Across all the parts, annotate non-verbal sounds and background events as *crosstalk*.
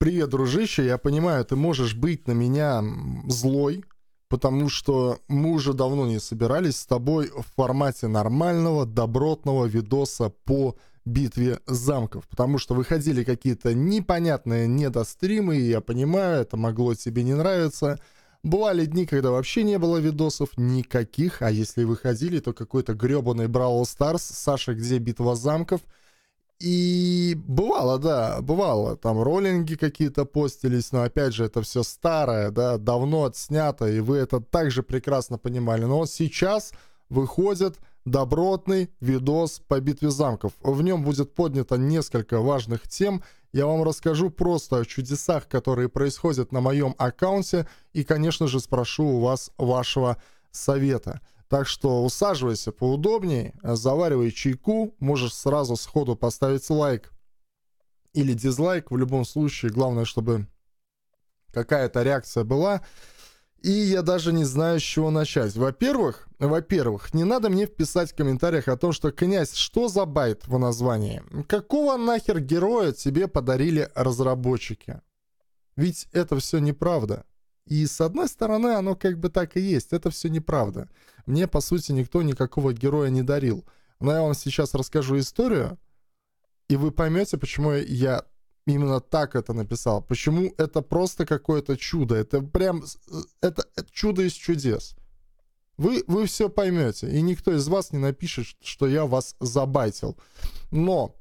привет, дружище, я понимаю, ты можешь быть на меня злой, потому что мы уже давно не собирались с тобой в формате нормального, добротного видоса по битве замков, потому что выходили какие-то непонятные недостримы, и я понимаю, это могло тебе не нравиться. Бывали дни, когда вообще не было видосов никаких, а если выходили, то какой-то гребаный Бравл Старс, Саша, где битва замков — и бывало, да, бывало. Там роллинги какие-то постились, но опять же, это все старое, да, давно отснято, и вы это также прекрасно понимали. Но сейчас выходит добротный видос по битве замков. В нем будет поднято несколько важных тем. Я вам расскажу просто о чудесах, которые происходят на моем аккаунте, и, конечно же, спрошу у вас вашего совета. Так что усаживайся поудобнее, э, заваривай чайку, можешь сразу сходу поставить лайк или дизлайк. В любом случае, главное, чтобы какая-то реакция была. И я даже не знаю, с чего начать. Во-первых, во-первых, не надо мне вписать в комментариях о том, что «Князь, что за байт в названии? Какого нахер героя тебе подарили разработчики?» Ведь это все неправда. И с одной стороны, оно как бы так и есть, это все неправда. Мне, по сути, никто никакого героя не дарил. Но я вам сейчас расскажу историю, и вы поймете, почему я именно так это написал. Почему это просто какое-то чудо. Это прям э, это, это чудо из чудес. Вы, вы все поймете, и никто из вас не напишет, что я вас забайтил. Но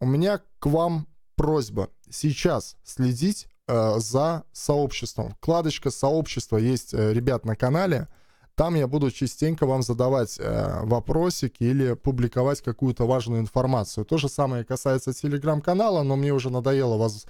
у меня к вам просьба сейчас следить Э, за сообществом. Вкладочка сообщества есть, э, ребят, на канале. Там я буду частенько вам задавать э, вопросики или публиковать какую-то важную информацию. То же самое касается телеграм-канала, но мне уже надоело вас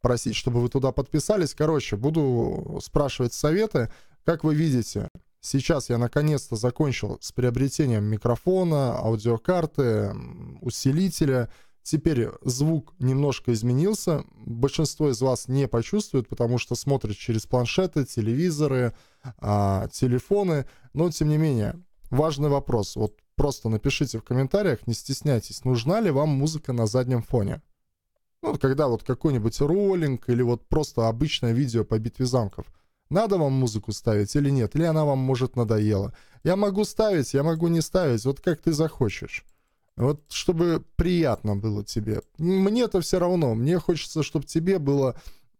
просить, чтобы вы туда подписались. Короче, буду спрашивать советы. Как вы видите, сейчас я наконец-то закончил с приобретением микрофона, аудиокарты, усилителя. Теперь звук немножко изменился. Большинство из вас не почувствует, потому что смотрит через планшеты, телевизоры, а, телефоны. Но, тем не менее, важный вопрос. Вот просто напишите в комментариях, не стесняйтесь, нужна ли вам музыка на заднем фоне. Ну, когда вот какой-нибудь роллинг или вот просто обычное видео по битве замков. Надо вам музыку ставить или нет? Или она вам, может, надоела? Я могу ставить, я могу не ставить, вот как ты захочешь. Вот чтобы приятно было тебе. Мне это все равно. Мне хочется, чтобы тебе было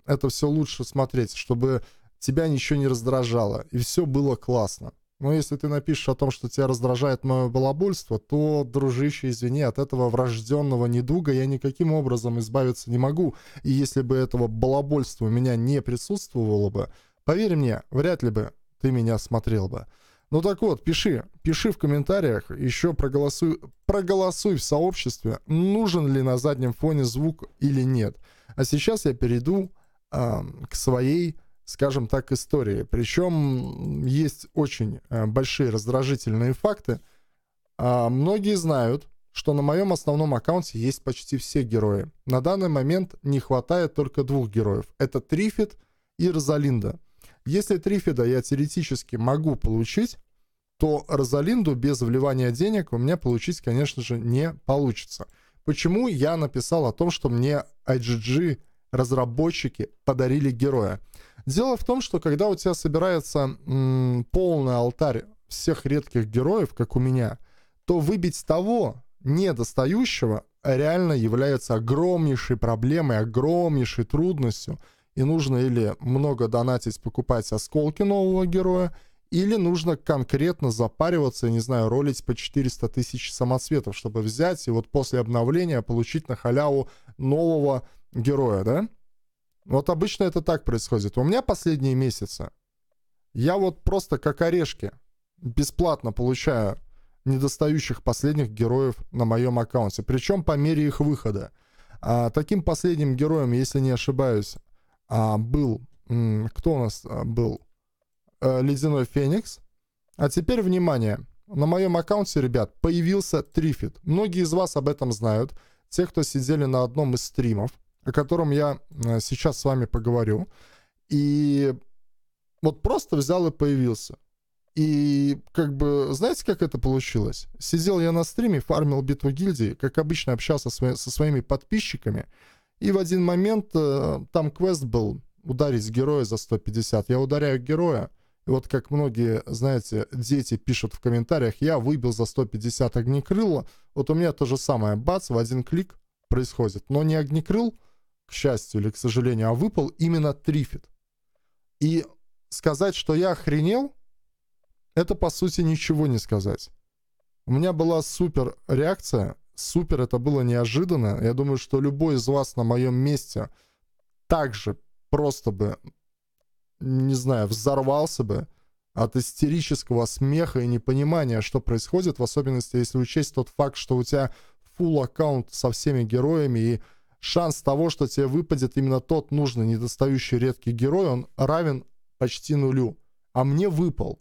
это все лучше смотреть, чтобы тебя ничего не раздражало, и все было классно. Но если ты напишешь о том, что тебя раздражает мое балабольство, то, дружище, извини, от этого врожденного недуга я никаким образом избавиться не могу. И если бы этого балабольства у меня не присутствовало бы, поверь мне, вряд ли бы ты меня смотрел бы. Ну так вот, пиши, пиши в комментариях, еще проголосуй, проголосуй в сообществе, нужен ли на заднем фоне звук или нет. А сейчас я перейду э, к своей, скажем так, истории. Причем есть очень э, большие раздражительные факты. Э, многие знают, что на моем основном аккаунте есть почти все герои. На данный момент не хватает только двух героев. Это Трифид и Розалинда. Если Трифида я теоретически могу получить, то Розалинду без вливания денег у меня получить, конечно же, не получится. Почему я написал о том, что мне IGG разработчики подарили героя? Дело в том, что когда у тебя собирается м, полный алтарь всех редких героев, как у меня, то выбить того недостающего реально является огромнейшей проблемой, огромнейшей трудностью. И нужно или много донатить, покупать осколки нового героя, или нужно конкретно запариваться, я не знаю, ролить по 400 тысяч самоцветов, чтобы взять и вот после обновления получить на халяву нового героя, да? Вот обычно это так происходит. У меня последние месяцы я вот просто как орешки бесплатно получаю недостающих последних героев на моем аккаунте. Причем по мере их выхода. А, таким последним героем, если не ошибаюсь, а, был... Кто у нас а, был? э, ледяной феникс. А теперь внимание. На моем аккаунте, ребят, появился трифит. Многие из вас об этом знают. Те, кто сидели на одном из стримов, о котором я э, сейчас с вами поговорю. И вот просто взял и появился. И как бы, знаете, как это получилось? Сидел я на стриме, фармил битву гильдии, как обычно общался со, со своими подписчиками, и в один момент э, там квест был ударить героя за 150. Я ударяю героя, и вот как многие, знаете, дети пишут в комментариях, я выбил за 150 огнекрыла, вот у меня то же самое, бац, в один клик происходит. Но не огнекрыл, к счастью или к сожалению, а выпал именно трифит. И сказать, что я охренел, это по сути ничего не сказать. У меня была супер реакция, супер, это было неожиданно. Я думаю, что любой из вас на моем месте также просто бы не знаю, взорвался бы от истерического смеха и непонимания, что происходит, в особенности, если учесть тот факт, что у тебя full аккаунт со всеми героями, и шанс того, что тебе выпадет именно тот нужный, недостающий редкий герой, он равен почти нулю. А мне выпал.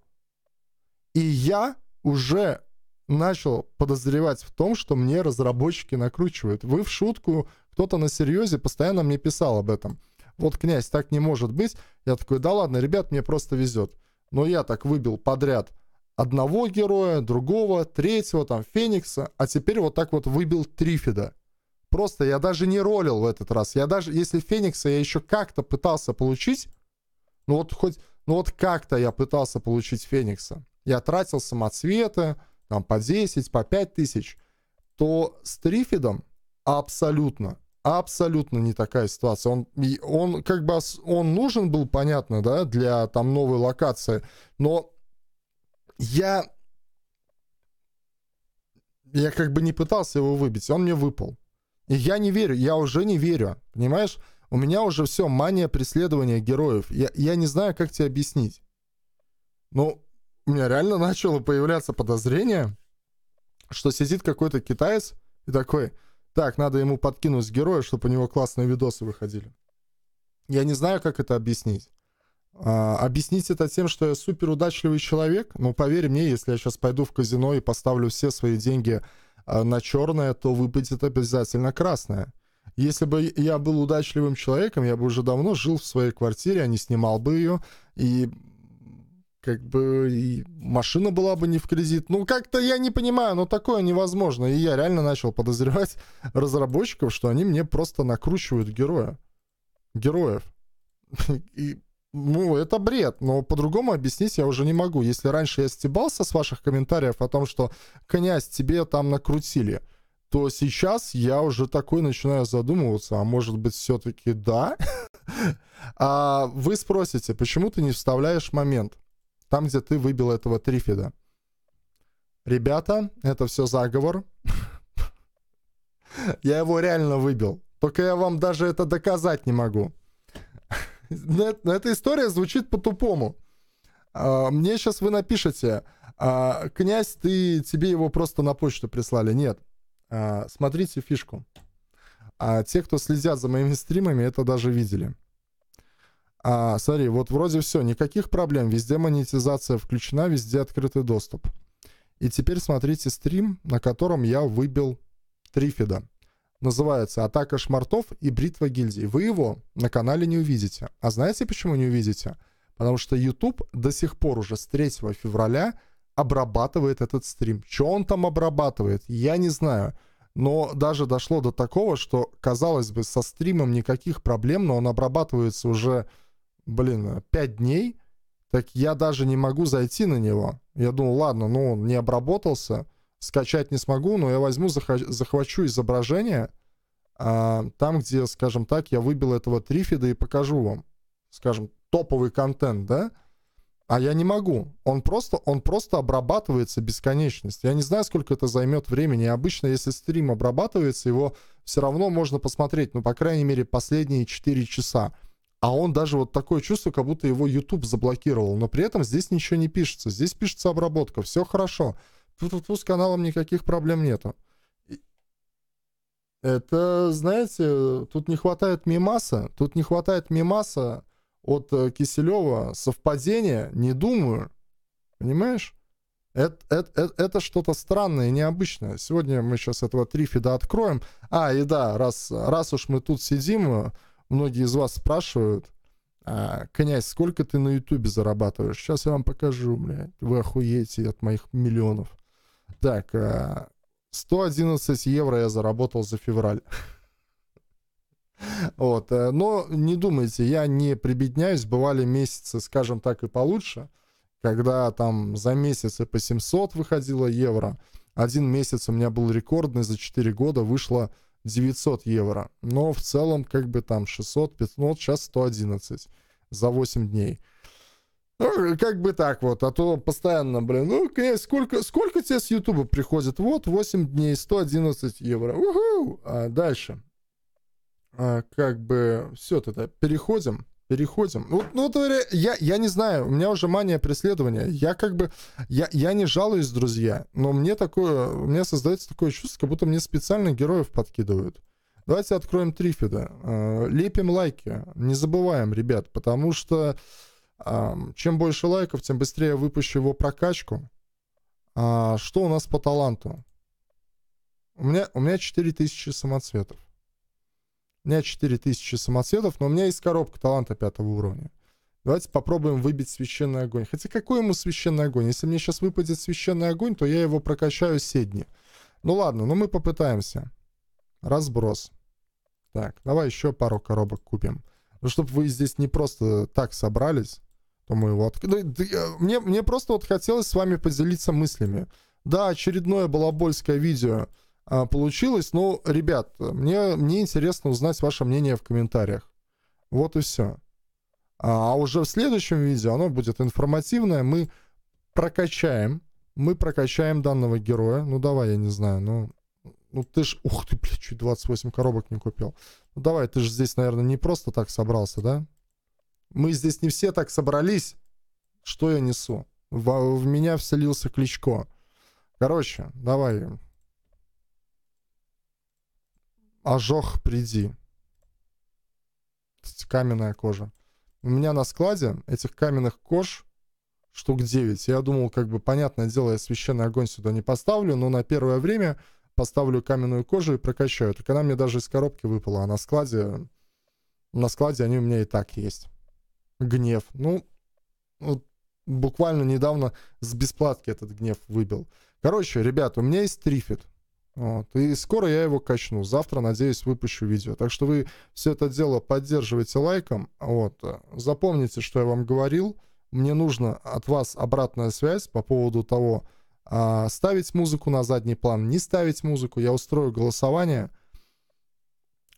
И я уже начал подозревать в том, что мне разработчики накручивают. Вы в шутку, кто-то на серьезе постоянно мне писал об этом – вот, князь, так не может быть. Я такой, да ладно, ребят, мне просто везет. Но я так выбил подряд одного героя, другого, третьего, там, Феникса, а теперь вот так вот выбил Трифида. Просто я даже не ролил в этот раз. Я даже, если Феникса я еще как-то пытался получить, ну вот хоть, ну вот как-то я пытался получить Феникса. Я тратил самоцветы, там, по 10, по 5 тысяч, то с Трифидом абсолютно абсолютно не такая ситуация. Он, он как бы он нужен был, понятно, да, для там новой локации, но я я как бы не пытался его выбить, он мне выпал. И я не верю, я уже не верю, понимаешь? У меня уже все, мания преследования героев. Я, я не знаю, как тебе объяснить. Ну, у меня реально начало появляться подозрение, что сидит какой-то китаец и такой, так, надо ему подкинуть героя, чтобы у него классные видосы выходили. Я не знаю, как это объяснить. А, объяснить это тем, что я супер удачливый человек. Но поверь мне, если я сейчас пойду в казино и поставлю все свои деньги а, на черное, то выпадет обязательно красное. Если бы я был удачливым человеком, я бы уже давно жил в своей квартире, а не снимал бы ее. И как бы и машина была бы не в кредит. Ну, как-то я не понимаю, но такое невозможно. И я реально начал подозревать *laughs* разработчиков, что они мне просто накручивают героя. Героев. *laughs* И, ну, это бред, но по-другому объяснить я уже не могу. Если раньше я стебался с ваших комментариев о том, что «князь, тебе там накрутили», то сейчас я уже такой начинаю задумываться, а может быть все-таки да? *laughs* а вы спросите, почему ты не вставляешь момент? там, где ты выбил этого Трифида. Ребята, это все заговор. *laughs* Я его реально выбил. Только я вам даже это доказать не могу. *laughs* Эта история звучит по-тупому. А, мне сейчас вы напишете, а, князь, ты, тебе его просто на почту прислали. Нет. А, смотрите фишку. А те, кто следят за моими стримами, это даже видели. А, смотри, вот вроде все, никаких проблем, везде монетизация включена, везде открытый доступ. И теперь смотрите стрим, на котором я выбил Трифида. Называется «Атака шмартов и бритва гильдии». Вы его на канале не увидите. А знаете, почему не увидите? Потому что YouTube до сих пор уже с 3 февраля обрабатывает этот стрим. Что он там обрабатывает, я не знаю. Но даже дошло до такого, что, казалось бы, со стримом никаких проблем, но он обрабатывается уже блин, 5 дней, так я даже не могу зайти на него. Я думал, ладно, ну он не обработался, скачать не смогу, но я возьму, захвачу изображение а, там, где, скажем так, я выбил этого трифида и покажу вам, скажем, топовый контент, да? А я не могу. Он просто, он просто обрабатывается бесконечность. Я не знаю, сколько это займет времени. Обычно, если стрим обрабатывается, его все равно можно посмотреть, ну, по крайней мере, последние 4 часа а он даже вот такое чувство, как будто его YouTube заблокировал, но при этом здесь ничего не пишется, здесь пишется обработка, все хорошо. Тут с каналом никаких проблем нету. Это, знаете, тут не хватает мимаса, тут не хватает мимаса от э, Киселева, совпадения, не думаю, понимаешь? Это, это, это, это что-то странное и необычное. Сегодня мы сейчас этого трифида откроем. А, и да, раз, раз уж мы тут сидим, э, многие из вас спрашивают, а, князь, сколько ты на Ютубе зарабатываешь? Сейчас я вам покажу, блядь. Вы охуеете от моих миллионов. Так, а, 111 евро я заработал за февраль. *laughs* Вот. Э, но не думайте, я не прибедняюсь. Бывали месяцы, скажем так, и получше, когда там за месяц и по 700 выходило евро. Один месяц у меня был рекордный, за 4 года вышло 900 евро. Но в целом как бы там 600, 500, ну, вот сейчас 111 за 8 дней. Ну, как бы так вот, а то постоянно, блин, ну, князь, сколько, сколько тебе с Ютуба приходит? Вот, 8 дней, 111 евро. Уху! А дальше. А, как бы, все, тогда переходим. Переходим. Ну, ну говоря, я, я не знаю, у меня уже мания преследования. Я как бы, я, я не жалуюсь, друзья, но мне такое, у меня создается такое чувство, как будто мне специально героев подкидывают. Давайте откроем Трифида. А, лепим лайки. Не забываем, ребят, потому что а, чем больше лайков, тем быстрее я выпущу его прокачку. А, что у нас по таланту? У меня, у меня 4000 самоцветов. У меня 4000 самоцветов, но у меня есть коробка таланта пятого уровня. Давайте попробуем выбить священный огонь. Хотя какой ему священный огонь? Если мне сейчас выпадет священный огонь, то я его прокачаю седни. Ну ладно, но мы попытаемся. Разброс. Так, давай еще пару коробок купим. Ну, чтобы вы здесь не просто так собрались, то мы его... От... Мне, мне просто вот хотелось с вами поделиться мыслями. Да, очередное балабольское видео а, получилось. но ребят, мне, мне интересно узнать ваше мнение в комментариях. Вот и все. А, а уже в следующем видео оно будет информативное. Мы прокачаем. Мы прокачаем данного героя. Ну, давай, я не знаю. Ну, ну ты ж... Ух ты, блядь, чуть 28 коробок не купил. Ну, давай, ты же здесь, наверное, не просто так собрался, да? Мы здесь не все так собрались. Что я несу? В, в меня вселился Кличко. Короче, давай, ожог приди. Каменная кожа. У меня на складе этих каменных кож штук 9. Я думал, как бы, понятное дело, я священный огонь сюда не поставлю, но на первое время поставлю каменную кожу и прокачаю. Так она мне даже из коробки выпала, а на складе... На складе они у меня и так есть. Гнев. Ну, вот буквально недавно с бесплатки этот гнев выбил. Короче, ребят, у меня есть трифит. Вот. И скоро я его качну. Завтра, надеюсь, выпущу видео. Так что вы все это дело поддерживайте лайком. Вот. Запомните, что я вам говорил. Мне нужно от вас обратная связь по поводу того, а, ставить музыку на задний план, не ставить музыку. Я устрою голосование.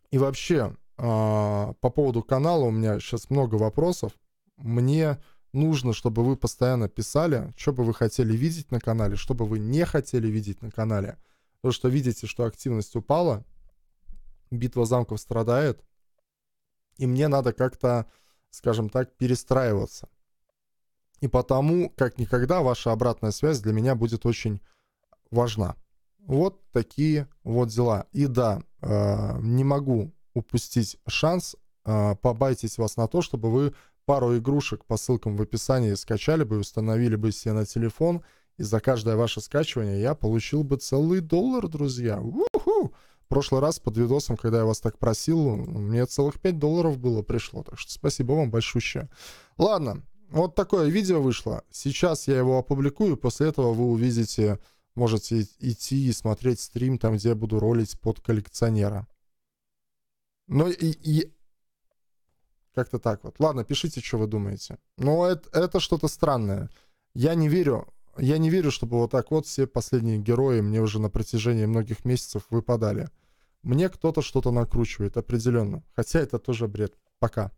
И вообще, а, по поводу канала у меня сейчас много вопросов. Мне нужно, чтобы вы постоянно писали, что бы вы хотели видеть на канале, что бы вы не хотели видеть на канале. То, что видите, что активность упала, битва замков страдает, и мне надо как-то, скажем так, перестраиваться. И потому, как никогда, ваша обратная связь для меня будет очень важна. Вот такие вот дела. И да, э, не могу упустить шанс, э, побайтесь вас на то, чтобы вы пару игрушек по ссылкам в описании скачали бы и установили бы себе на телефон – и за каждое ваше скачивание я получил бы целый доллар, друзья. У-ху! В прошлый раз под видосом, когда я вас так просил, мне целых 5 долларов было пришло. Так что спасибо вам большущее. Ладно, вот такое видео вышло. Сейчас я его опубликую, после этого вы увидите, можете идти и смотреть стрим, там, где я буду ролить под коллекционера. Ну и, и... Как-то так вот. Ладно, пишите, что вы думаете. Но это, это что-то странное. Я не верю я не верю, чтобы вот так вот все последние герои мне уже на протяжении многих месяцев выпадали. Мне кто-то что-то накручивает, определенно. Хотя это тоже бред. Пока.